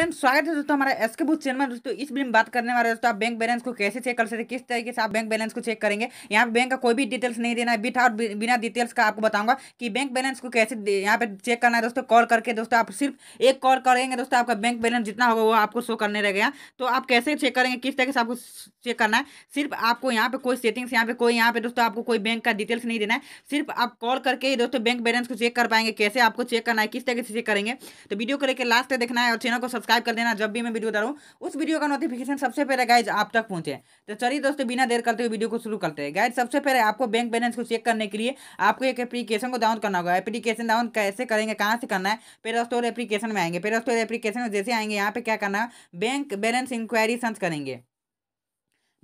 friends स्वागत है दोस्तों हमारा एसके बुक चैनल में दोस्तों इस वीडियो में बात करने वाले दोस्तों आप बैंक बैलेंस को कैसे चेक कर सकते किस तरीके से आप बैंक बैलेंस को चेक करेंगे यहाँ पे बैंक का कोई भी डिटेल्स नहीं देना है बिट और बिना डिटेल्स का आपको बताऊंगा कि बैंक बैलेंस को कैसे यहाँ पे चेक करना है दोस्तों कॉल करके दोस्तों आप सिर्फ एक कॉल करेंगे दोस्तों आपका बैंक बैलेंस जितना होगा वो आपको शो करने गया तो आप कैसे चेक करेंगे किस तरीके से आपको चेक करना है सिर्फ आपको यहाँ पे कोई सेटिंग्स यहाँ पे कोई यहाँ पे दोस्तों आपको कोई बैंक का डिटेल्स नहीं देना है सिर्फ आप कॉल करके ही दोस्तों बैंक बैलेंस को चेक कर पाएंगे कैसे आपको चेक करना है किस तरीके से चेक करेंगे तो वीडियो को लेकर लास्ट तक देखना है और चैनल को सब्सक्राइब सब्सक्राइब कर देना जब भी मैं वीडियो डालू उस वीडियो का नोटिफिकेशन सबसे पहले गाइज आप तक पहुंचे तो चलिए दोस्तों बिना देर करते हुए वीडियो को शुरू करते हैं गाइज सबसे पहले आपको बैंक बैलेंस को चेक करने के लिए आपको एक एप्लीकेशन को डाउन करना होगा एप्लीकेशन डाउन कैसे करेंगे कहाँ से करना है पेरा स्टोर एप्लीकेशन में आएंगे पेरा स्टोर एप्लीकेशन में जैसे आएंगे यहाँ पे क्या करना है बैंक बैलेंस इंक्वायरी सर्च करेंगे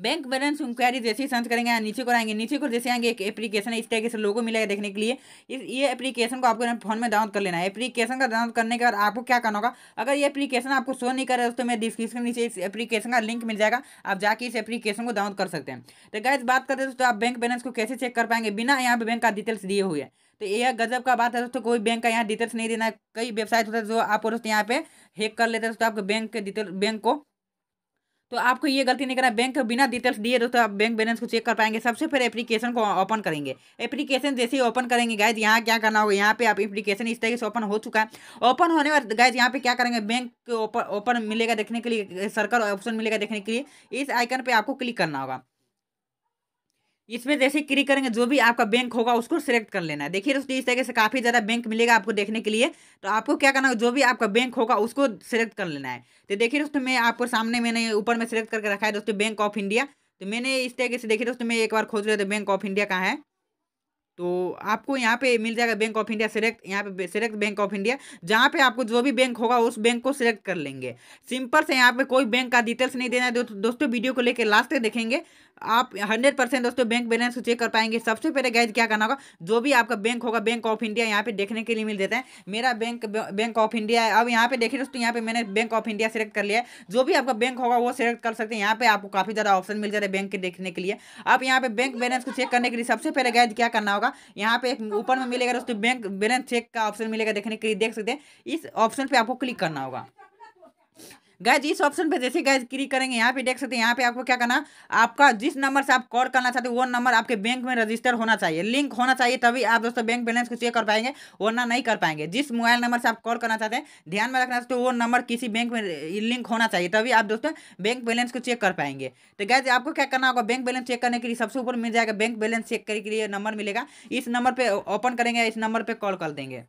बैंक बैलेंस इंक्वायरी जैसे ही सर्च करेंगे नीचे को आएंगे नीचे को जैसे आएंगे एक एप्लीकेशन है इस तरीके से लोगों मिलेगा देखने के लिए इस ये एप्लीकेशन को आपको फोन में डाउनलोड कर लेना है एप्लीकेशन का डाउनलोड करने के बाद आपको क्या करना होगा अगर ये एप्लीकेशन आपको शो नहीं कर रहा है तो मैं डिस्क्रिप्शन नीचे इस एप्लीकेशन का लिंक मिल जाएगा आप जाके इस एप्लीकेशन को डाउनलोड कर सकते हैं तो गैस बात करते हैं दोस्तों आप बैंक बैलेंस को कैसे चेक कर पाएंगे बिना यहाँ पर बैंक का डिटेल्स दिए हुए तो यह गजब का बात है दोस्तों कोई बैंक का यहाँ डिटेल्स नहीं देना कई वेबसाइट होता है जो आप दोस्तों यहाँ पे हैक कर लेते हैं दोस्तों आपके बैंक के डिटेल बैंक को तो आपको ये गलती नहीं करना बैंक बिना डिटेल्स दिए दोस्तों आप बैंक बैलेंस को चेक कर पाएंगे सबसे पहले एप्लीकेशन को ओपन करेंगे एप्लीकेशन जैसे ही ओपन करेंगे गायद यहाँ क्या करना होगा यहाँ पे आप एप्लीकेशन इस तरीके से ओपन हो चुका है ओपन होने पर गायद यहाँ पे क्या करेंगे बैंक ओपन ओपन मिलेगा देखने के लिए सर्कल ऑप्शन मिलेगा देखने के लिए इस आइकन पर आपको क्लिक करना होगा इसमें जैसे क्लिक करेंगे जो भी आपका बैंक होगा उसको सिलेक्ट कर लेना है देखिए दोस्तों इस तरीके से काफ़ी ज़्यादा बैंक मिलेगा आपको देखने के लिए तो आपको क्या करना होगा जो भी आपका बैंक होगा उसको सिलेक्ट कर लेना है तो देखिए दोस्तों मैं आपको सामने मैंने ऊपर में सिलेक्ट करके रखा है दोस्तों बैंक ऑफ इंडिया तो मैंने इस तरीके से देखिए दोस्तों मैं एक बार खोज रहे थे बैंक ऑफ इंडिया कहाँ है तो आपको यहाँ पे मिल जाएगा बैंक ऑफ इंडिया सेलेक्ट यहाँ पे सेलेक्ट बैंक ऑफ इंडिया जहाँ पे आपको जो भी बैंक होगा उस बैंक को सिलेक्ट कर लेंगे सिंपल से यहाँ पे कोई बैंक का डिटेल्स नहीं देना है दो, दोस्तों वीडियो को लेकर लास्ट तक देखेंगे आप हंड्रेड परसेंट दोस्तों बैंक बैलेंस को चेक कर पाएंगे सबसे पहले गैज क्या करना होगा जो भी आपका बैंक होगा बैंक ऑफ इंडिया यहाँ पे देखने के लिए मिल जाता है मेरा बैंक बैंक ऑफ इंडिया है अब यहाँ पे देखिए दोस्तों यहाँ पे मैंने बैंक ऑफ इंडिया सेलेक्ट कर लिया है जो भी आपका बैंक होगा वो सिलेक्ट कर सकते हैं यहाँ पे आपको काफी ज़्यादा ऑप्शन मिल जाता है बैंक के देखने के लिए आप यहाँ पे बैंक बैलेंस को चेक करने के लिए सबसे पहले गैज क्या करना होगा होगा यहाँ पे एक ऊपर में मिलेगा दोस्तों बैंक बैलेंस चेक का ऑप्शन मिलेगा देखने के लिए देख सकते हैं इस ऑप्शन पे आपको क्लिक करना होगा गैज इस ऑप्शन पे जैसे गैज क्लिक करेंगे यहाँ पे देख सकते हैं यहाँ पे आपको क्या करना आपका जिस नंबर से आप कॉल करना चाहते हैं वो नंबर आपके बैंक में रजिस्टर होना चाहिए लिंक होना चाहिए तभी आप दोस्तों बैंक बैलेंस को चेक कर पाएंगे वरना नहीं कर पाएंगे जिस मोबाइल नंबर से आप कॉल करना चाहते हैं ध्यान में रखना चाहते वो नंबर किसी बैंक में लिंक होना चाहिए तभी आप दोस्तों बैंक बैलेंस को चेक कर पाएंगे तो गैज आपको क्या करना होगा बैंक बैलेंस चेक करने के लिए सबसे ऊपर मिल जाएगा बैंक बैलेंस चेक करने के लिए नंबर मिलेगा इस नंबर पर ओपन करेंगे इस नंबर पर कॉल कर देंगे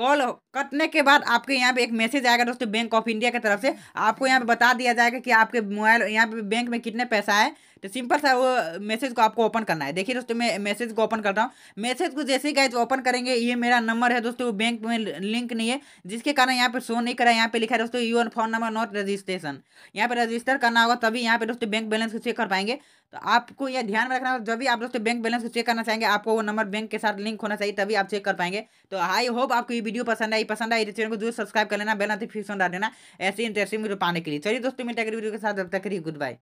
कॉल कटने के बाद आपके यहाँ पे एक मैसेज आएगा दोस्तों बैंक ऑफ इंडिया की तरफ से आपको यहाँ पे बता दिया जाएगा कि आपके मोबाइल यहाँ पे बैंक में कितने पैसा है तो सिंपल सा वो मैसेज को आपको ओपन करना है देखिए दोस्तों मैं मैसेज को ओपन करता हूँ मैसेज को जैसे ही गए ओपन करेंगे ये मेरा नंबर है दोस्तों बैंक में लिंक नहीं है जिसके कारण यहाँ पे शो नहीं करा यहाँ पे लिखा है दोस्तों your phone number not registration यहाँ पे रजिस्टर करना होगा तभी यहाँ पे दोस्तों बैंक बैलेंस को चेक कर पाएंगे तो आपको यह ध्यान में रखना जब भी आप लोग बैंक बैलेंस को चेक करना चाहेंगे आपको वो नंबर बैंक के साथ लिंक होना चाहिए तभी आप चेक कर पाएंगे तो आई होप आपको ये वीडियो पसंद आई पसंद आई चैनल तो को जरूर सब्सक्राइब कर लेना बेल नोटिफिकेशन डाल देना ऐसे इंटरेस्टिंग वीडियो पाने के लिए चलिए दोस्तों मिलता है वीडियो के साथ जब तक करिए गुड बाय